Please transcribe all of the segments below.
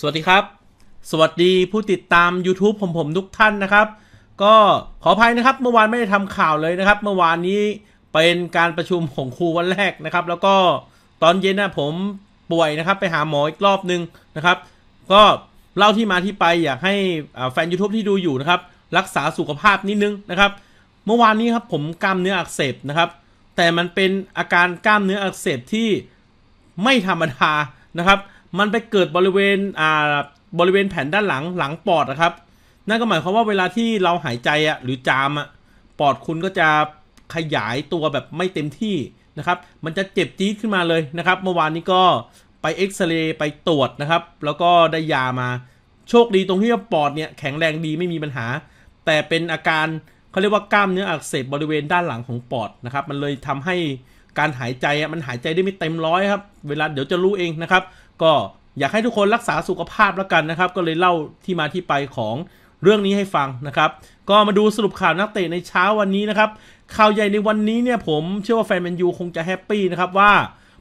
สวัสดีครับ สวัสดีผู้ติดตาม YouTube ผมผมทุกท่านนะครับ ก็ขออภัยนะครับ เมื่อวานไม่ได้ทำข่าวเลยนะครับ เมื่อวานนี้เป็นการประชุมของครูวันแรกนะครับ แล้วก็ตอนเย็นนะผมป่วยนะครับ ไปหาหมออีกรอบนึงนะครับ ก็เล่าที่มาที่ไปอยากให้แฟน YouTube ที่ดูอยู่นะครับ รักษาสุขภาพนิดนึงนะครับ เมื่อวานนี้ครับผมกล้ามเนื้ออักเสบนะครับ แต่มันเป็นอาการกล้ามเนื้ออักเสบที่ไม่ธรรมดานะครับมันไปเกิดบริเวณอ่าบริเวณแผ่นด้านหลังหลังปอดนะครับ นั่นก็หมายความว่าเวลาที่เราหายใจอ่ะหรือจามอ่ะปอดคุณก็จะขยายตัวแบบไม่เต็มที่นะครับ มันจะเจ็บจี๊ดขึ้นมาเลยนะครับ เมื่อวานนี้ก็ไปเอ็กซเรย์ไปตรวจนะครับ แล้วก็ได้ยามา โชคดีตรงที่ว่าปอดเนี่ยแข็งแรงดีไม่มีปัญหา แต่เป็นอาการเขาเรียกว่ากล้ามเนื้ออักเสบบริเวณด้านหลังของปอดนะครับ มันเลยทำให้การหายใจมันหายใจได้ไม่เต็มร้อยครับ เวลาเดี๋ยวจะรู้เองนะครับก็อยากให้ทุกคนรักษาสุขภาพแล้วกันนะครับ ก็เลยเล่าที่มาที่ไปของเรื่องนี้ให้ฟังนะครับ ก็มาดูสรุปข่าวนักเตะในเช้าวันนี้นะครับข่าวใหญ่ในวันนี้เนี่ยผมเชื่อว่าแฟนแมนยูคงจะแฮปปี้นะครับว่า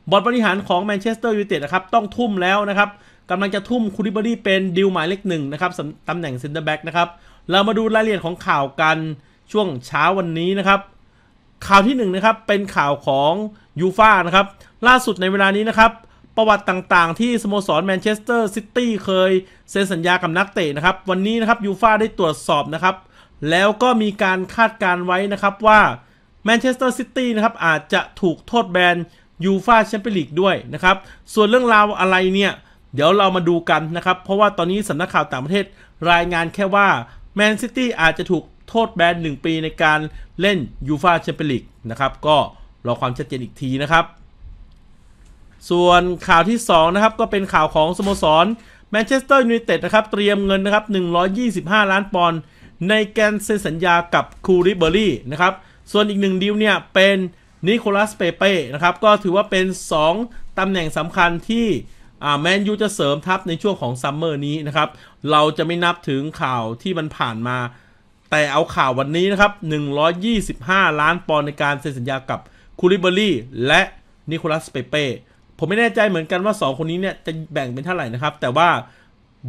บอร์ดบริหารของแมนเชสเตอร์ยูไนเต็ดนะครับต้องทุ่มแล้วนะครับกำลังจะทุ่มคูริบอรี่เป็นดิวหมายเลขหนึ่งนะครับตำแหน่งเซนเตอร์แบ็กนะครับเรามาดูรายละเอียดของข่าวกันช่วงเช้าวันนี้นะครับ ข่าวที่1นนะครับเป็นข่าวของยูฟ่านะครับล่าสุดในเวลานี้นะครับประวัติต่างๆ ที่สโมสรแมนเชสเตอร์ซิตี้เคยเซ็นสัญญากับนักเตะนะครับ วันนี้นะครับยูฟาได้ตรวจสอบนะครับ แล้วก็มีการคาดการไว้นะครับว่าแมนเชสเตอร์ซิตี้นะครับ อาจจะถูกโทษแบนยูฟาแชมเปี้ยนลีกด้วยนะครับ ส่วนเรื่องราวอะไรเนี่ย เดี๋ยวเรามาดูกันนะครับ เพราะว่าตอนนี้สำนักข่าวต่างประเทศรายงานแค่ว่าแมนซิตี้อาจจะถูกโทษแบน1ปีในการเล่นยูฟาแชมเปี้ยนลีกนะครับก็รอความชัดเจนอีกทีนะครับส่วนข่าวที่ 2 นะครับ ก็เป็นข่าวของ สโมสรแมนเชสเตอร์ยูไนเต็ดนะครับ เตรียมเงินนะครับ 125 ล้านปอนด์ในการเซ็นสัญญากับคูริเบอรี่นะครับ ส่วนอีกหนึ่งดีลเนี่ย เป็นนิโคลัสเปเป้นะครับ ก็ถือว่าเป็น 2 ตำแหน่งสำคัญที่แมนยูจะเสริมทัพในช่วงของซัมเมอร์นี้นะครับ เราจะไม่นับถึงข่าวที่มันผ่านมา แต่เอาข่าววันนี้นะครับ125 ล้านปอนด์ในการเซ็นสัญญากับคูริเบอรี่และนิโคลัสเปเป้ผมไม่แน่ใจเหมือนกันว่า 2 คนนี้เนี่ยจะแบ่งเป็นเท่าไหร่นะครับ แต่ว่า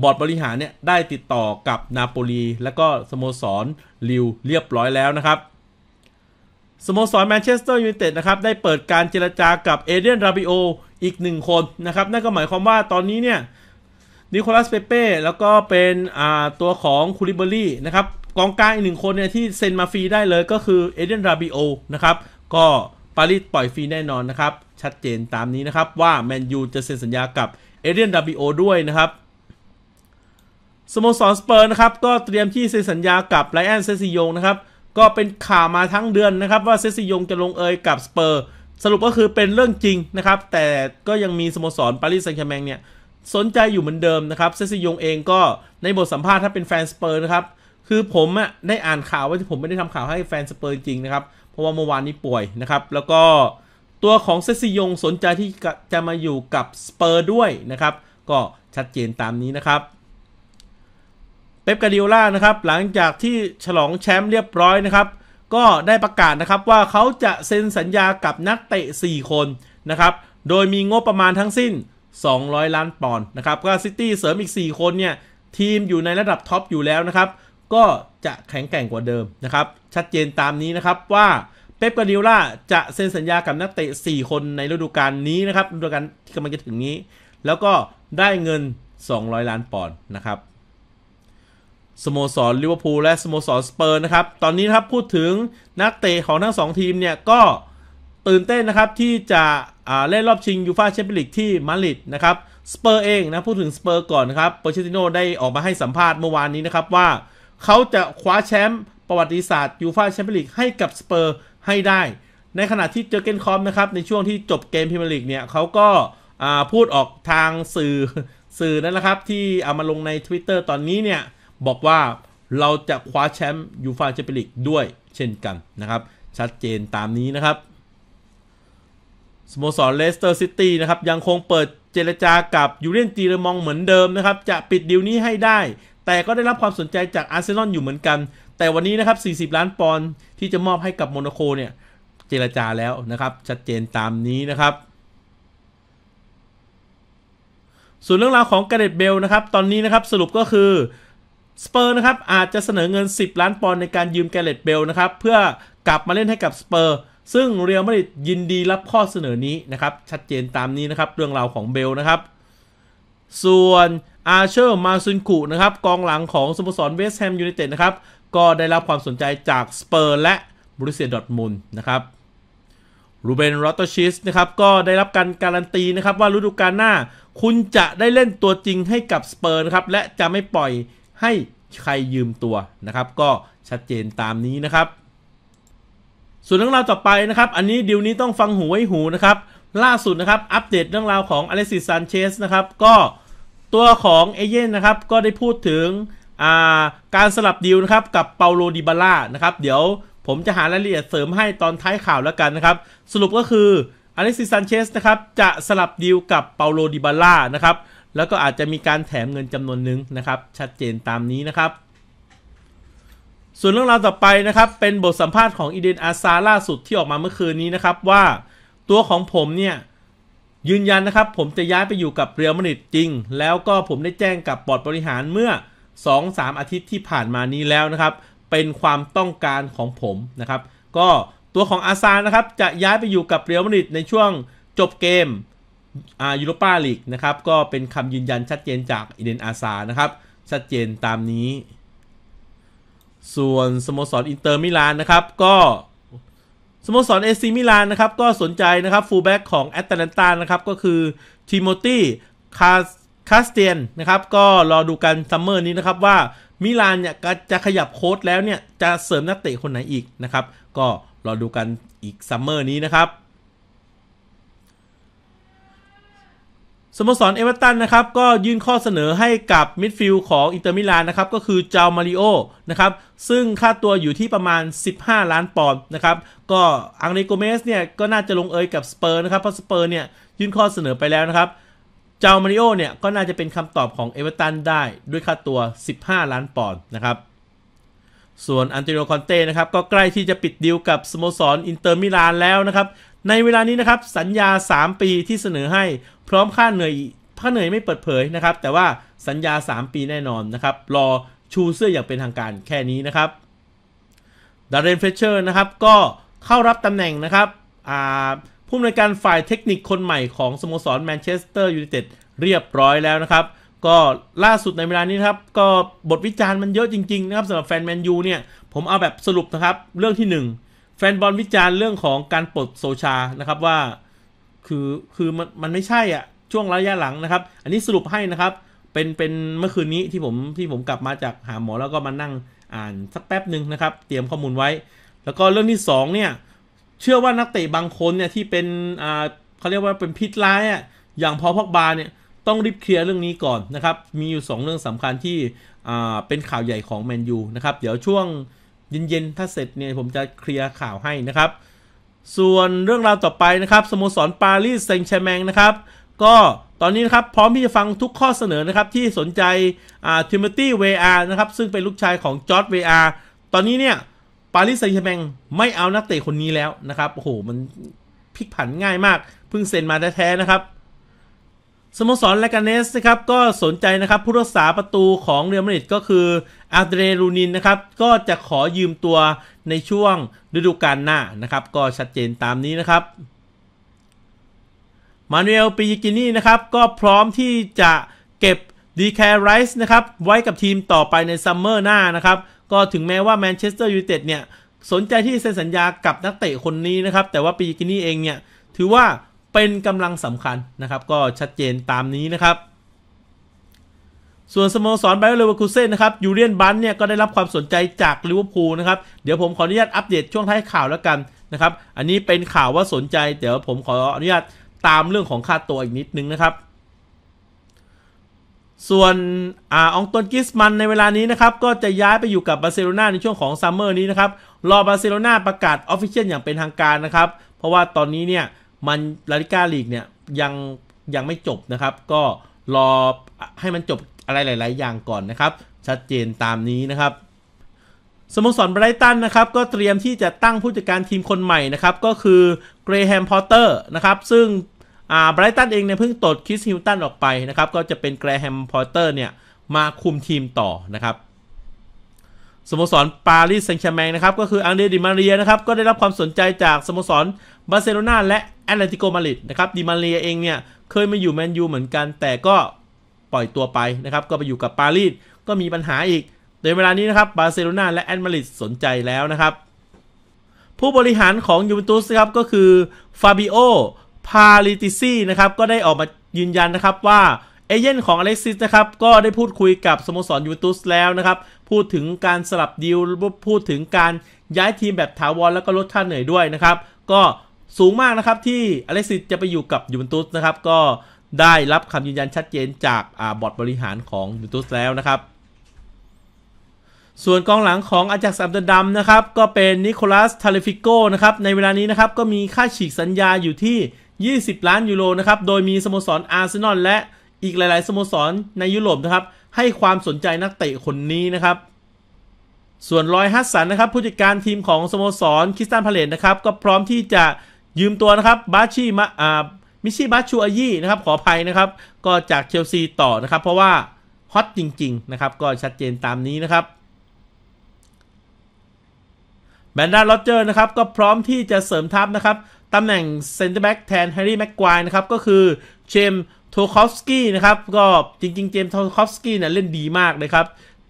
บอร์ดบริหารเนี่ยได้ติดต่อกับนาโปลีและก็สโมสรลิวเรียบร้อยแล้วนะครับ สโมสรแมนเชสเตอร์ยูไนเต็ดนะครับ ได้เปิดการเจรจากับเอเดียนราบิโออีกหนึ่งคนนะครับนั่นก็หมายความว่าตอนนี้เนี่ยนิโคลัสเปเป้แล้วก็เป็นตัวของคูริเบอรี่นะครับ กองกลางอีกหนึ่งคนเนี่ยที่เซ็นมาฟรีได้เลยก็คือเอเดียนราบิโอนะครับก็ปารีสปล่อยฟรีแน่นอนนะครับ ชัดเจนตามนี้นะครับว่าแมนยูจะเซ็นสัญญากับเอเดียนดับบิโอด้วยนะครับ สโมสรสเปอร์นะครับ ก็เตรียมที่เซ็นสัญญากับไลออนเซซิโยงนะครับ ก็เป็นข่าวมาทั้งเดือนนะครับว่าเซซิโยงจะลงเอยกับสเปอร์ สรุปก็คือเป็นเรื่องจริงนะครับ แต่ก็ยังมีสโมสรปารีสแซงต์แชร์แมงเนี่ย สนใจอยู่เหมือนเดิมนะครับเซซิโยงเองก็ในบทสัมภาษณ์ถ้าเป็นแฟนสเปอร์นะครับคือผมอะได้อ่านข่าวว่าผมไม่ได้ทำข่าวให้แฟนสเปอร์จริงนะครับเพราะว่าเมื่อวานนี้ป่วยนะครับ แล้วก็ตัวของเซซิยงสนใจที่จะมาอยู่กับสเปอร์ด้วยนะครับ ก็ชัดเจนตามนี้นะครับ เป๊ปกาดิโอล่านะครับ หลังจากที่ฉลองแชมป์เรียบร้อยนะครับ ก็ได้ประกาศนะครับว่าเขาจะเซ็นสัญญากับนักเตะ 4 คนนะครับ โดยมีงบประมาณทั้งสิ้น 200 ล้านปอนด์นะครับ ก็ซิตี้เสริมอีก 4 คนเนี่ย ทีมอยู่ในระดับท็อปอยู่แล้วนะครับก็จะแข็งแกร่งกว่าเดิมนะครับชัดเจนตามนี้นะครับว่าเป๊ปกาดิโอล่าจะเซ็นสัญญากับนักเตะ4 คนในฤดูกาลนี้นะครับฤดูกาลที่กำลังจะถึงนี้ แล้วก็ได้เงิน 200 ล้านปอนด์นะครับสโมสรลิเวอร์พูลและสโมสรสเปอร์นะครับตอนนี้ครับพูดถึงนักเตะของทั้ง2 ทีมเนี่ยก็ตื่นเต้นนะครับที่จะเล่นรอบชิงยูฟาแชมเปี้ยนลีกที่มาดริดนะครับสเปอร์เองนะพูดถึงสเปอร์ก่อนนะครับโปเชติโนได้ออกมาให้สัมภาษณ์เมื่อวานนี้นะครับว่าเขาจะคว้าแชมป์ประวัติศาสตร์ยูฟาแชมเปี้ยนลีกให้กับสเปอร์ให้ได้ ในขณะที่เจอเกนคอมนะครับในช่วงที่จบเกมพรีเมียร์ลีกเนี่ยเขาก็พูดออกทางสื่อสื่อนั่นแหละครับ ที่เอามาลงใน Twitter ตอนนี้เนี่ยบอกว่าเราจะคว้าแชมป์ยูฟาแชมเปี้ยนลีกด้วยเช่นกันนะครับ ชัดเจนตามนี้นะครับ สโมสรเลสเตอร์ซิตี้นะครับยังคงเปิดเจรจากับยูเรียนจีเรมองเหมือนเดิมนะครับ จะปิดดีลนี้ให้ได้แต่ก็ได้รับความสนใจจากอาร์เซนอลอยู่เหมือนกัน แต่วันนี้นะครับ 40 ล้านปอนด์ที่จะมอบให้กับโมนาโคเนี่ย เจรจาแล้วนะครับ ชัดเจนตามนี้นะครับ ส่วนเรื่องราวของกาเดตเบลนะครับ ตอนนี้นะครับสรุปก็คือสเปอร์นะครับ อาจจะเสนอเงิน 10 ล้านปอนด์ในการยืมแกเดตเบลนะครับ เพื่อกลับมาเล่นให้กับสเปอร์ ซึ่งเรียลมาดริดยินดีรับข้อเสนอนี้นะครับ ชัดเจนตามนี้นะครับ เรื่องราวของเบลนะครับส่วนอาเชอร์มาซุนกุนะครับ กองหลังของสโมสรเวสแฮมยูไนเต็ดนะครับ ก็ได้รับความสนใจจากสเปอร์และบริเซียดอทมุลนะครับรูเบนรอตชิสนะครับ ก็ได้รับการการันตีนะครับว่าฤดูกาลหน้าคุณจะได้เล่นตัวจริงให้กับสเปอร์นะครับ และจะไม่ปล่อยให้ใครยืมตัวนะครับ ก็ชัดเจนตามนี้นะครับ ส่วนเรื่องราวต่อไปนะครับ อันนี้เดี๋ยวนี้ต้องฟังหูไว้หูนะครับล่าสุดนะครับ อัปเดตเรื่องราวของอเล็ซิสซานเชสนะครับ ก็ตัวของเอเย่นนะครับ ก็ได้พูดถึงการสลับดีลนะครับกับเปาโลดิบาล่านะครับเดี๋ยวผมจะหารายละเอียดเสริมให้ตอนท้ายข่าวแล้วกันนะครับ สรุปก็คืออเล็ซิสซานเชสนะครับจะสลับดีลกับเปาโลดิบาล่านะครับแล้วก็อาจจะมีการแถมเงินจำนวนหนึ่งนะครับชัดเจนตามนี้นะครับ ส่วนเรื่องราวต่อไปนะครับ เป็นบทสัมภาษณ์ของอีเดนอาซาล่าสุดที่ออกมาเมื่อคืนนี้นะครับว่าตัวของผมเนี่ยยืนยันนะครับ ผมจะย้ายไปอยู่กับเรียลมาดริดจริง แล้วก็ผมได้แจ้งกับบอร์ดบริหารเมื่อ2าอาทิตย์ที่ผ่านมานี้แล้วนะครับ เป็นความต้องการของผมนะครับ ก็ตัวของอาซานนะครับจะย้ายไปอยู่กับเรียลมาดริดในช่วงจบเกมยูโรปาลีกนะครับ ก็เป็นคำยืนยันชัดเจนจากอิเดนอาซา นะครับชัดเจนตามนี้ ส่วนสโมสรอินเตอร์มิลานนะครับ ก็สโมสรเอซิมิลานนะครับก็สนใจนะครับฟูลแบ็กของแอตแลนตานะครับก็คือทิโมตีคาคาสเตียนนะครับ ก็รอดูกันซัมเมอร์นี้นะครับว่ามิลานเนี่ยจะขยับโค้ดแล้วเนี่ย จะเสริมนักเตะคนไหนอีกนะครับ ก็รอดูกันอีกซัมเมอร์นี้นะครับสโมสรเอเวอเรตันนะครับก็ยื่นข้อเสนอให้กับมิดฟิลด์ของอินเตอร์มิลานนะครับก็คือเจ้ามาริโอนะครับซึ่งค่าตัวอยู่ที่ประมาณ 15 ล้านปอนด์นะครับ ก็อังเรโกเมสเนี่ยก็น่าจะลงเอยกับสเปอร์นะครับ เพราะสเปอร์เนี่ยยื่นข้อเสนอไปแล้วนะครับเจ้ามาริโอเนี่ยก็น่าจะเป็นคำตอบของเอเวอเรตันได้ด้วยค่าตัว 15 ล้านปอนด์นะครับ ส่วนอันเตโรคอนเต้นะครับก็ใกล้ที่จะปิดดีลกับสโมสรอินเตอร์มิลานแล้วนะครับในเวลานี้นะครับสัญญา 3 ปีที่เสนอให้พร้อมค่าเหนื่อยค่าเหนื่อยไม่เปิดเผยนะครับ แต่ว่าสัญญา 3 ปีแน่นอนนะครับรอชูเสื้ออย่างเป็นทางการแค่นี้นะครับดารินเฟเชอร์นะครับก็เข้ารับตำแหน่งนะครับผู้อำนวยการฝ่ายเทคนิคคนใหม่ของสโมสรแมนเชสเตอร์ยูไนเต็ดเรียบร้อยแล้วนะครับ ก็ล่าสุดในเวลานี้ครับก็บทวิจารณ์มันเยอะจริงๆ นะครับสำหรับแฟนแมนยูเนี่ยผมเอาแบบสรุปนะครับเรื่องที่1แฟนบอลวิจารณ์เรื่องของการปลดโซชานะครับว่าคือคือมันมันไม่ใช่อ่ะ ช่วงระยะหลังนะครับ อันนี้สรุปให้นะครับ เป็น เป็นเมื่อคืนนี้ที่ผม ที่ผมกลับมาจากหาหมอแล้วก็มานั่งอ่าน สักแป๊บหนึ่งนะครับ เตรียมข้อมูลไว้ แล้วก็เรื่องที่ 2เนี่ยเชื่อว่านักเตะบางคนเนี่ย ที่เป็น อ่าเขาเรียกว่าเป็นพิษร้ายอ่ะอย่างพอพอกบาเนี่ยต้องรีบเคลียร์เรื่องนี้ก่อนนะครับมีอยู่ 2 เรื่องสำคัญที่อ่าเป็นข่าวใหญ่ของแมนยูนะครับเดี๋ยวช่วงเย็นๆ ถ้าเสร็จเนี่ยผมจะเคลียร์ข่าวให้นะครับ ส่วนเรื่องราวต่อไปนะครับสโมสรปารีสแซงต์แชแมงนะครับ ก็ตอนนี้นะครับ พร้อมที่จะฟังทุกข้อเสนอนะครับ ที่สนใจอทิมเบอร์ตี้เวอาร์นะครับ ซึ่งเป็นลูกชายของจอร์ดเวอาร์ตอนนี้เนี่ยปารีสแซงต์แชแมงไม่เอานักเตะคนนี้แล้วนะครับ โอ้โห มันพลิกผันง่ายมากเพิ่งเซ็นมาแท้ๆนะครับสโมสรเลกาเนสนะครับก็สนใจนะครับผู้รักษาประตูของเรอัลมาดริดก็คืออะดรีูนินนะครับ ก็จะขอยืมตัวในช่วงฤดูกาลหน้านะครับ ก็ชัดเจนตามนี้นะครับมานูเอลปิกินี่นะครับ ก็พร้อมที่จะเก็บดีแคไรส์นะครับ ไว้กับทีมต่อไปในซัมเมอร์หน้านะครับ ก็ถึงแม้ว่าแมนเชสเตอร์ยูไนเต็ดเนี่ยสนใจที่เซ็นสัญญากับนักเตะคนนี้นะครับ แต่ว่าปีกินี่เองเนี่ย ถือว่าเป็นกำลังสำคัญนะครับ ก็ชัดเจนตามนี้นะครับส่วนสโมสรไบรเลเวอร์คูเซ่นนะครับยูเรียนบันเนี่ยก็ได้รับความสนใจจากลิเวอร์พูลนะครับ เดี๋ยวผมขออนุญาตอัปเดตช่วงท้ายข่าวแล้วกันนะครับ อันนี้เป็นข่าวว่าสนใจ เดี๋ยวผมขออนุญาตตามเรื่องของค่าตัวอีกนิดนึงนะครับ ส่วนอาองตนกิสมันในเวลานี้นะครับ ก็จะย้ายไปอยู่กับบาร์เซโลนาในช่วงของซัมเมอร์นี้นะครับรอบาร์เซโลนาประกาศออฟฟิเชียลอย่างเป็นทางการนะครับเพราะว่าตอนนี้เนี่ยมันลาลิก้าลีกเนี่ยยังยังไม่จบนะครับก็รอให้มันจบอะไรหลาย ๆ อย่างก่อนนะครับ ชัดเจนตามนี้นะครับสโมสรไบรตันนะครับก็เตรียมที่จะตั้งผู้จัดการทีมคนใหม่นะครับ ก็คือเกรแฮมพอตเตอร์นะครับ ซึ่งไบรตันเองเนี่ยเพิ่งตดคิสฮิลตันออกไปนะครับ ก็จะเป็นเกรแฮมพอตเตอร์เนี่ย มาคุมทีมต่อนะครับสโมสรปารีสแซงต์แชร์แมงนะครับ ก็คืออังเดรดิมาเรียนะครับ ก็ได้รับความสนใจจากสโมสรบาร์เซโลนาและแอตเลติโกมาดริดนะครับดิมาเรียเองเนี่ยเคยมาอยู่แมนยูเหมือนกันแต่ก็ปล่อยตัวไปนะครับ ก็ไปอยู่กับปารีสก็มีปัญหาอีก ในเวลานี้นะครับบาร์เซโลนาและแอนมาริดสนใจแล้วนะครับ ผู้บริหารของยูเวนตุสนะครับ ก็คือฟาบิโอพาลิติซีนะครับ ก็ได้ออกมายืนยันนะครับว่าเอเย่นของอเล็กซิสนะครับ ก็ได้พูดคุยกับสโมสรยูเวนตุสแล้วนะครับ พูดถึงการสลับดีลพูดถึงการย้ายทีมแบบถาวรแล้วก็ลดค่าเหนื่อยด้วยนะครับก็สูงมากนะครับที่อเล็กซิสจะไปอยู่กับยูเวนตุสนะครับ ก็ได้รับคำยืนยันชัดเจนจากอบอร์ดบริหารของยูทูสแล้วนะครับ ส่วนกองหลังของอาจักสัมเดอร์ดัมนะครับ ก็เป็นนิโคลัสทาเลฟิโกนะครับ ในเวลานี้นะครับ ก็มีค่าฉีกสัญญาอยู่ที่ 20 ล้านยูโรนะครับ โดยมีสโมสรอาร์เซนอลและอีกหลาย ๆ สโมสรในยุโรปนะครับ ให้ความสนใจนักเตะคนนี้นะครับ ส่วนรอยฮัสสันนะครับ ผู้จัดการทีมของสโมสรคริสตันพาเลตนะครับก็พร้อมที่จะยืมตัวนะครับบาชีมาอ่ามิชิบัชชัวยี่นะครับขออภัยนะครับก็จากเชลซีต่อนะครับเพราะว่า ฮอตจริงๆนะครับก็ชัดเจนตามนี้นะครับแบนดาลอเจอร์นะครับก็พร้อมที่จะเสริมทัพนะครับ ตำแหน่งเซนเตอร์แบ็กแทนแฮร์รี่แม็กควายนะครับ ก็คือเจมโทคอฟสกี้นะครับ ก็จริงๆเจมโทคอฟสกี้เนี่ยเล่นดีมากเลยครับ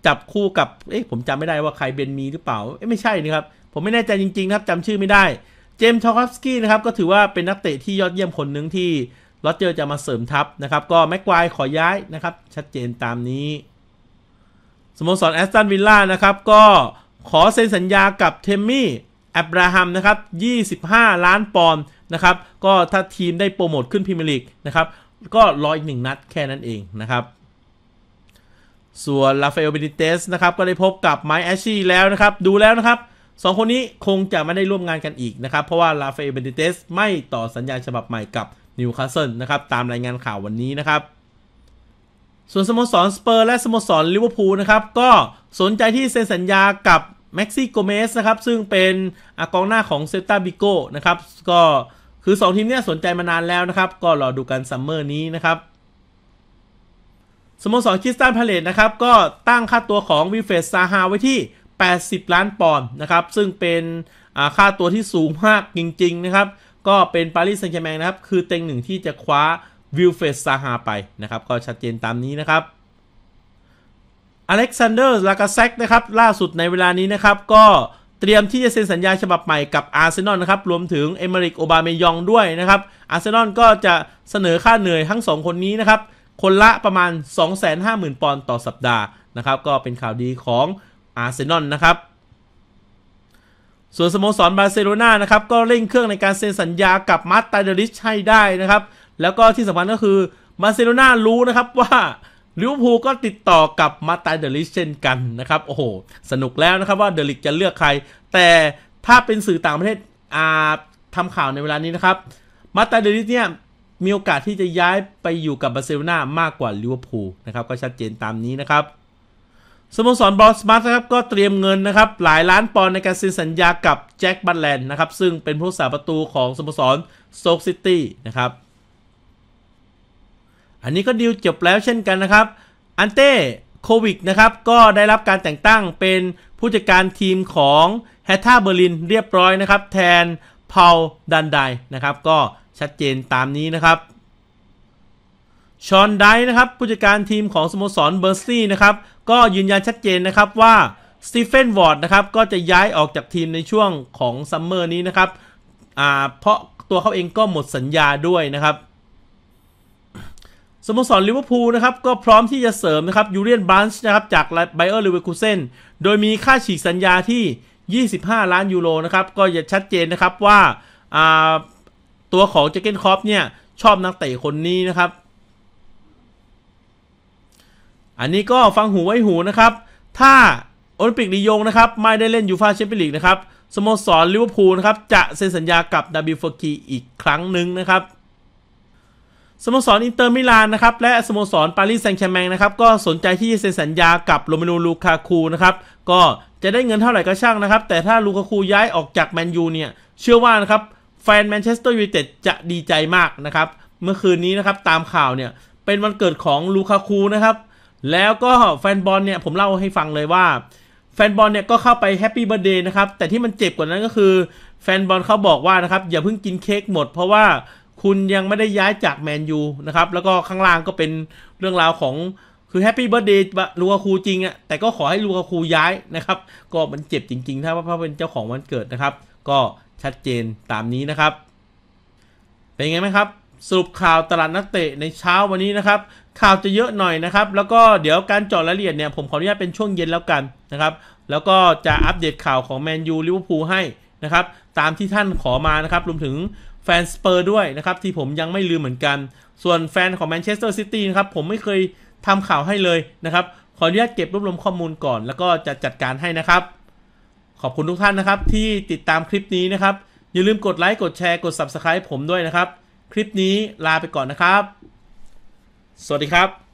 จับคู่กับเอ๊ะผมจำไม่ได้ว่าใครเบนมีหรือเปล่าเอ๊ะไม่ใช่นะครับผมไม่แน่ใจจริงๆนะครับจำชื่อไม่ได้เจมส์ทอคอฟสกี้นะครับก็ถือว่าเป็นนักเตะที่ยอดเยี่ยมคนหนึ่งที่ลอตเจอร์จะมาเสริมทัพนะครับ ก็แม็กควายขอย้ายนะครับชัดเจนตามนี้สโมสรแอสตันวิลล่านะครับก็ขอเซ็นสัญญากับเทมมี่อับราฮัมนะครับ25 ล้านปอนด์นะครับ ก็ถ้าทีมได้โปรโมทขึ้นพรีเมียร์ลีกนะครับก็รออีกหนึ่งนัดแค่นั้นเองนะครับ ส่วนลาฟาเอลเบนิเตสนะครับก็ได้พบกับไมค์แอชชี่แล้วนะครับ ดูแล้วนะครับสองคนนี้คงจะไม่ได้ร่วมงานกันอีกนะครับเพราะว่าลาเฟเบนติเตสไม่ต่อสัญญาฉบับใหม่กับนิวคาสเซิลนะครับ ตามรายงานข่าววันนี้นะครับ ส่วนสโมสรสเปอร์และสโมสรลิเวอร์พูลนะครับ ก็สนใจที่เซ็นสัญญากับแม็กซี่โกเมสนะครับ ซึ่งเป็นอากองหน้าของเซตาบิโก้นะครับ ก็คือ 2 ทีมนี้สนใจมานานแล้วนะครับ ก็รอดูกันซัมเมอร์นี้นะครับสโมสรคริสตันพาเลตนะครับก็ตั้งค่าตัวของวิเฟสซาฮาไว้ที่80 ล้านปอนด์นะครับ ซึ่งเป็นค่าตัวที่สูงมากจริงๆนะครับ ก็เป็นปารีสแซงต์แชร์แมงนะครับ คือเต็งหนึ่งที่จะคว้า วิลเฟสซาฮาไป นะครับ ก็ชัดเจนตามนี้นะครับ อเล็กซานเดอร์ลากาเซกนะครับ ล่าสุดในเวลานี้นะครับ ก็เตรียมที่จะเซ็นสัญญา ฉบับใหม่กับอาร์เซนอลนะครับ รวมถึงเอเมริกโอบาเมยองด้วยนะครับ อาร์เซนอลก็จะเสนอค่าเหนื่อยทั้ง2 คนนี้นะครับ คนละประมาณ 250,000ปอนด์ต่อสัปดาห์นะครับ ก็เป็นข่าวดีของอาร์เซนอลนะครับ ส่วนสโมสรบาร์เซโลนานะครับ ก็เร่งเครื่องในการเซ็นสัญญากับมาร์ตาเดลิชให้ได้นะครับ แล้วก็ที่สำคัญก็คือบาร์เซโลนารู้นะครับว่าลิเวอร์พูลก็ติดต่อกับมาตาเดลิชเช่นกันนะครับ โอ้โห สนุกแล้วนะครับว่าเดลิชจะเลือกใคร แต่ถ้าเป็นสื่อต่างประเทศอาทำข่าวในเวลานี้นะครับมาตาเดลิชเนี่ยมีโอกาสที่จะย้ายไปอยู่กับบาร์เซโลนามากกว่าลิเวอร์พูลนะครับก็ชัดเจนตามนี้นะครับสโมสรบอลสมาร์ทนะครับ ก็เตรียมเงินนะครับ หลายล้านปอนด์ในการเซ็นสัญญากับแจ็คบัตแลนด์นะครับซึ่งเป็นผู้สาประตูของสโมสรโซลซิตี้นะครับ อันนี้ก็ดีลจบแล้วเช่นกันนะครับ อันเต้โควิกนะครับ ก็ได้รับการแต่งตั้งเป็นผู้จัดการทีมของแฮท่าเบอร์ลินเรียบร้อยนะครับ แทนเพาดันไดนะครับก็ชัดเจนตามนี้นะครับชอนไดนะครับ ผู้จัดการทีมของสโมสรเบอร์ซี่นะครับ ก็ยืนยันชัดเจนนะครับว่าสตีเฟนวอร์ดนะครับ ก็จะย้ายออกจากทีมในช่วงของซัมเมอร์นี้นะครับ เพราะตัวเขาเองก็หมดสัญญาด้วยนะครับสโมสรลิเวอร์พูลนะครับก็พร้อมที่จะเสริมนะครับยูเรียนบรันช์นะครับ จากไบเออร์ลิเวอร์คูเซนโดยมีค่าฉีกสัญญาที่ 25 ล้านยูโรนะครับ ก็จะชัดเจนนะครับว่าตัวของเจเกนคอปเนี่ยชอบนักเตะคนนี้นะครับอันนี้ก็ฟังหูไว้หูนะครับ ถ้าโอลิมปิกลียงนะครับไม่ได้เล่นยูฟาแชมเปี้ยนลีกนะครับสโมสรลิเวอร์พูลนะครับจะเซ็นสัญญากับดับบิลฟอร์กีอีกครั้งหนึ่งนะครับสโมสรอินเตอร์มิลานนะครับและสโมสรปารีสแซงต์แชร์แมงนะครับก็สนใจที่จะเซ็นสัญญากับโรมลนูลูคาคูนะครับก็จะได้เงินเท่าไหร่ก็ช่างนะครับ แต่ถ้าลูคาคูย้ายออกจากแมนยูเนี่ยเชื่อว่านะครับแฟนแมนเชสเตอร์ยูไนเต็ดจะดีใจมากนะครับ เมื่อคืนนี้นะครับตามข่าวเนี่ยเป็นวันเกิดของลูคาคูนะครับแล้วก็แฟนบอลเนี่ยผมเล่าให้ฟังเลยว่าแฟนบอลเนี่ยก็เข้าไปแฮปปี้เบอร์เดย์นะครับ แต่ที่มันเจ็บกว่านั้นก็คือแฟนบอลเขาบอกว่านะครับอย่าเพิ่งกินเค้กหมดเพราะว่าคุณยังไม่ได้ย้ายจากแมนยูนะครับแล้วก็ข้างล่างก็เป็นเรื่องราวของคือแฮปปี้เบอร์เดย์ลูกาคูจริงอะแต่ก็ขอให้ลูกาคูย้ายนะครับก็มันเจ็บจริงๆถ้าพ่อเป็นเจ้าของวันเกิดนะครับ ก็ชัดเจนตามนี้นะครับเป็นไงไหมครับสรุปข่าวตลาดนักเตะในเช้าวันนี้นะครับข่าวจะเยอะหน่อยนะครับ แล้วก็เดี๋ยวการเจาะรายละเอียดเนี่ย ผมขออนุญาตเป็นช่วงเย็นแล้วกันนะครับแล้วก็จะอัปเดตข่าวของแมนยูลิเวอร์พูลให้นะครับตามที่ท่านขอมานะครับรวมถึงแฟน สเปอร์ด้วยนะครับ ที่ผมยังไม่ลืมเหมือนกัน ส่วนแฟนของแมนเชสเตอร์ซิตี้นะครับผมไม่เคยทำข่าวให้เลยนะครับ ขออนุญาตเก็บรวบรวมข้อมูลก่อน แล้วก็จะจัดการให้นะครับ ขอบคุณทุกท่านนะครับ ที่ติดตามคลิปนี้นะครับอย่าลืมกดไลค์กดแชร์กด Subscribe ผมด้วยนะครับ คลิปนี้ลาไปก่อนนะครับสวัสดีครับ